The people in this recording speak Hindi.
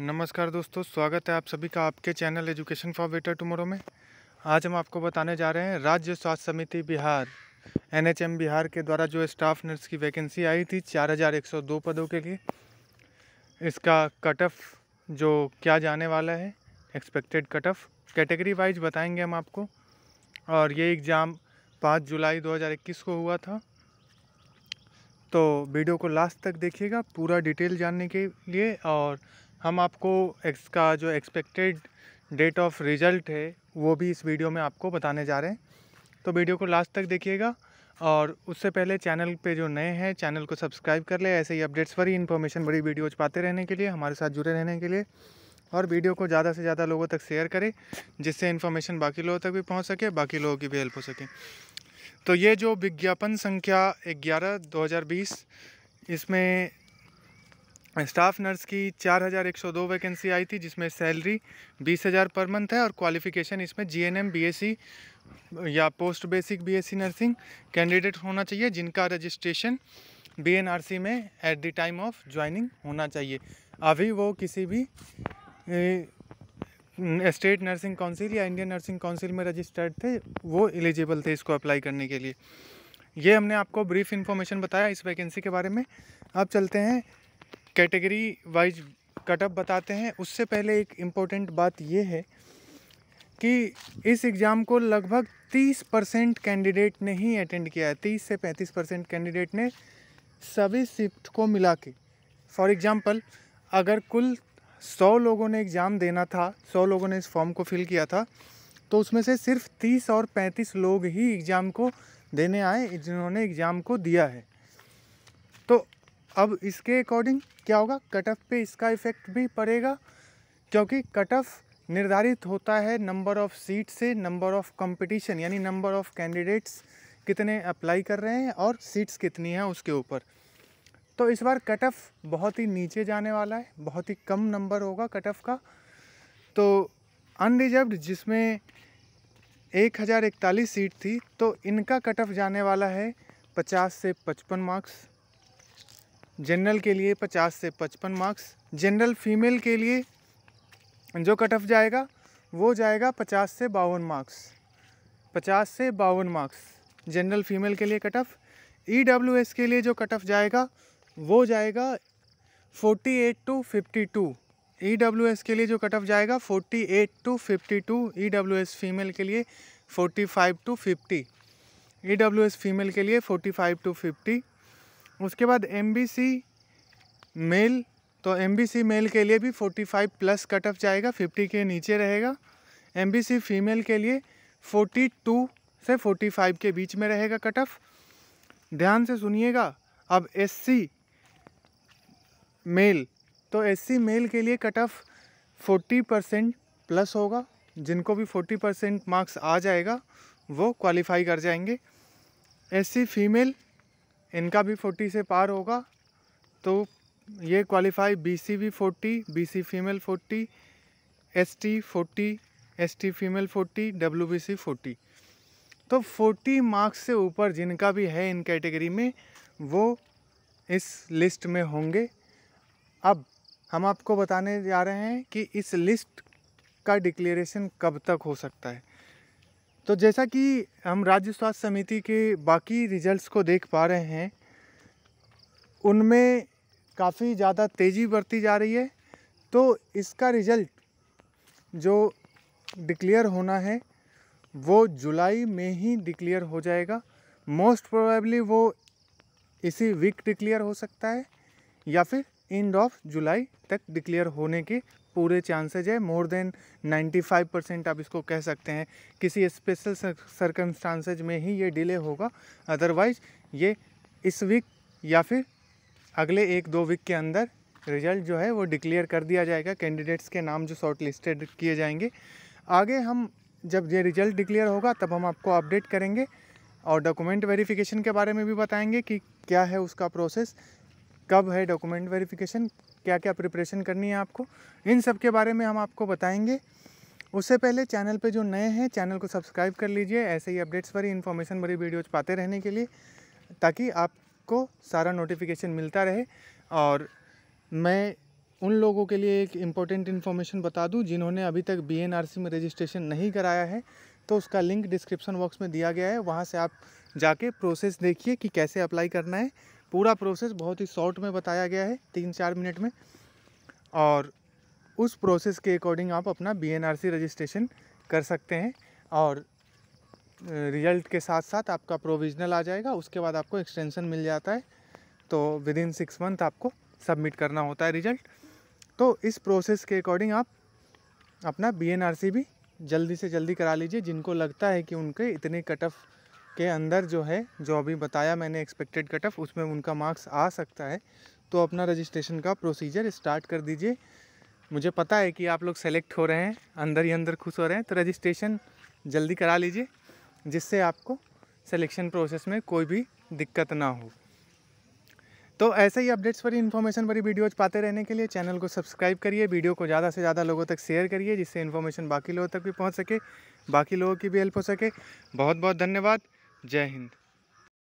नमस्कार दोस्तों स्वागत है आप सभी का आपके channel education for better tomorrow में आज हम आपको बताने जा रहे हैं राज्य स्वास्थ्य समिति बिहार एनएचएम बिहार के द्वारा जो स्टाफ नर्स की वैकेंसी आई थी चार हज़ार एक सौ दो पदों के लिए इसका कट ऑफ जो क्या जाने वाला है expected cut off category wise बताएंगे हम आपको और ये एग्ज़ाम पाँच जुलाई दो को हुआ था तो वीडियो को लास्ट तक देखिएगा पूरा डिटेल जानने के लिए और हम आपको इसका जो एक्सपेक्टेड डेट ऑफ रिज़ल्ट है वो भी इस वीडियो में आपको बताने जा रहे हैं तो वीडियो को लास्ट तक देखिएगा और उससे पहले चैनल पे जो नए हैं चैनल को सब्सक्राइब कर ले ऐसे ही अपडेट्स पर इन्फॉर्मेशन बड़ी वीडियोज पाते रहने के लिए हमारे साथ जुड़े रहने के लिए और वीडियो को ज़्यादा से ज़्यादा लोगों तक शेयर करें जिससे इन्फॉर्मेशन बाकी लोगों तक भी पहुँच सके बाकी लोगों की भी हेल्प हो सके तो ये जो विज्ञापन संख्या ग्यारह दो इसमें स्टाफ नर्स की चार हज़ार एक सौ दो वैकेंसी आई थी जिसमें सैलरी बीस हज़ार पर मंथ है और क्वालिफिकेशन इसमें जीएनएम बीएससी e या post basic BSc e nursing candidate होना चाहिए जिनका रजिस्ट्रेशन बीएनआरसी में at the time of joining होना चाहिए अभी वो किसी भी स्टेट नर्सिंग काउंसिल या इंडियन नर्सिंग काउंसिल में रजिस्टर्ड थे वो एलिजिबल थे इसको अप्लाई करने के लिए ये हमने आपको ब्रीफ इन्फॉर्मेशन बताया इस वैकेंसी के बारे में अब चलते हैं कैटेगरी वाइज कटअप बताते हैं उससे पहले एक इम्पोर्टेंट बात ये है कि इस एग्ज़ाम को लगभग 30 परसेंट कैंडिडेट ने ही अटेंड किया है 30 से 35 परसेंट कैंडिडेट ने सभी शिफ्ट को मिला के फॉर एग्ज़ाम्पल अगर कुल 100 लोगों ने एग्ज़ाम देना था 100 लोगों ने इस फॉर्म को फिल किया था तो उसमें से सिर्फ 30 और 35 लोग ही एग्ज़ाम को देने आए जिन्होंने एग्ज़ाम को दिया है तो अब इसके अकॉर्डिंग क्या होगा कट ऑफ पे इसका इफ़ेक्ट भी पड़ेगा क्योंकि कट ऑफ निर्धारित होता है नंबर ऑफ़ सीट से नंबर ऑफ़ कंपटीशन यानी नंबर ऑफ़ कैंडिडेट्स कितने अप्लाई कर रहे हैं और सीट्स कितनी हैं उसके ऊपर तो इस बार कट ऑफ बहुत ही नीचे जाने वाला है बहुत ही कम नंबर होगा कट ऑफ का तो अनरिजर्व जिसमें एक हज़ार इकतालीस सीट थी तो इनका कट ऑफ जाने वाला है पचास से पचपन मार्क्स जनरल के लिए पचास से पचपन मार्क्स जनरल फीमेल के लिए जो कट ऑफ जाएगा वो जाएगा पचास से बावन मार्क्स पचास से बावन मार्क्स जनरल फीमेल के लिए cut off E W S के लिए जो कट ऑफ जाएगा वो जाएगा forty eight to fifty two E W S के लिए जो कट ऑफ जाएगा forty eight to fifty two E W S female के लिए forty five to fifty E W S female के लिए फोर्टी फाइव टू फिफ्टी उसके बाद एम मेल तो एम मेल के लिए भी 45 प्लस कट ऑफ जाएगा 50 के नीचे रहेगा एम फीमेल के लिए 42 से 45 के बीच में रहेगा कट ऑफ ध्यान से सुनिएगा अब एस मेल तो एस मेल के लिए कट ऑफ 40 परसेंट प्लस होगा जिनको भी 40 परसेंट मार्क्स आ जाएगा वो क्वालिफाई कर जाएंगे एस फीमेल इनका भी फोर्टी से पार होगा तो ये क्वालिफाई बी सी भी forty B C female forty S T forty S T female forty W B C forty तो फोर्टी मार्क्स से ऊपर जिनका भी है इन कैटेगरी में वो इस लिस्ट में होंगे अब हम आपको बताने जा रहे हैं कि इस लिस्ट का डिक्लेरेशन कब तक हो सकता है तो जैसा कि हम राज्य स्वास्थ्य समिति के बाकी रिजल्ट्स को देख पा रहे हैं उनमें काफ़ी ज़्यादा तेज़ी बढ़ती जा रही है तो इसका रिज़ल्ट जो डिक्लेयर होना है वो जुलाई में ही डिक्लेयर हो जाएगा मोस्ट प्रोबेबली वो इसी वीक डिक्लेयर हो सकता है या फिर एंड ऑफ जुलाई तक डिक्लेयर होने के पूरे चांसेज है मोर देन 95 परसेंट आप इसको कह सकते हैं किसी स्पेशल सरकमस्टांसेज में ही ये डिले होगा अदरवाइज ये इस वीक या फिर अगले एक दो वीक के अंदर रिजल्ट जो है वो डिक्लेयर कर दिया जाएगा कैंडिडेट्स के नाम जो शॉर्ट लिस्टेड किए जाएंगे आगे हम जब ये रिजल्ट डिक्लेयर होगा तब हम आपको अपडेट करेंगे और डॉक्यूमेंट वेरिफिकेशन के बारे में भी बताएंगे कि क्या है उसका प्रोसेस कब है डॉक्यूमेंट वेरिफिकेशन क्या क्या प्रिपरेशन करनी है आपको इन सब के बारे में हम आपको बताएंगे उससे पहले चैनल पे जो नए हैं चैनल को सब्सक्राइब कर लीजिए ऐसे ही अपडेट्स भरी इन्फॉर्मेशन भरी वीडियोज पाते रहने के लिए ताकि आपको सारा नोटिफिकेशन मिलता रहे और मैं उन लोगों के लिए एक इम्पोर्टेंट इन्फॉर्मेशन बता दूं जिन्होंने अभी तक बीएनआरसी में रजिस्ट्रेशन नहीं कराया है तो उसका लिंक डिस्क्रिप्शन बॉक्स में दिया गया है वहाँ से आप जाके प्रोसेस देखिए कि कैसे अप्लाई करना है पूरा प्रोसेस बहुत ही शॉर्ट में बताया गया है तीन चार मिनट में और उस प्रोसेस के अकॉर्डिंग आप अपना बी रजिस्ट्रेशन कर सकते हैं और रिजल्ट के साथ साथ आपका प्रोविजनल आ जाएगा उसके बाद आपको एक्सटेंशन मिल जाता है तो विद इन सिक्स मंथ आपको सबमिट करना होता है रिजल्ट तो इस प्रोसेस के अकॉर्डिंग आप अपना बी भी जल्दी से जल्दी करा लीजिए जिनको लगता है कि उनके इतने कट ऑफ के अंदर जो है जो अभी बताया मैंने एक्सपेक्टेड कट ऑफ उसमें उनका मार्क्स आ सकता है तो अपना रजिस्ट्रेशन का प्रोसीजर स्टार्ट कर दीजिए मुझे पता है कि आप लोग सेलेक्ट हो रहे हैं अंदर ही अंदर खुश हो रहे हैं तो रजिस्ट्रेशन जल्दी करा लीजिए जिससे आपको सिलेक्शन प्रोसेस में कोई भी दिक्कत ना हो तो ऐसे ही अपडेट्स भरी इन्फॉर्मेशन भरी वीडियोज पाते रहने के लिए चैनल को सब्सक्राइब करिए वीडियो को ज़्यादा से ज़्यादा लोगों तक शेयर करिए जिससे इन्फॉर्मेशन बाकी लोगों तक भी पहुंच सके बाकी लोगों की भी हेल्प हो सके बहुत बहुत धन्यवाद जय हिंद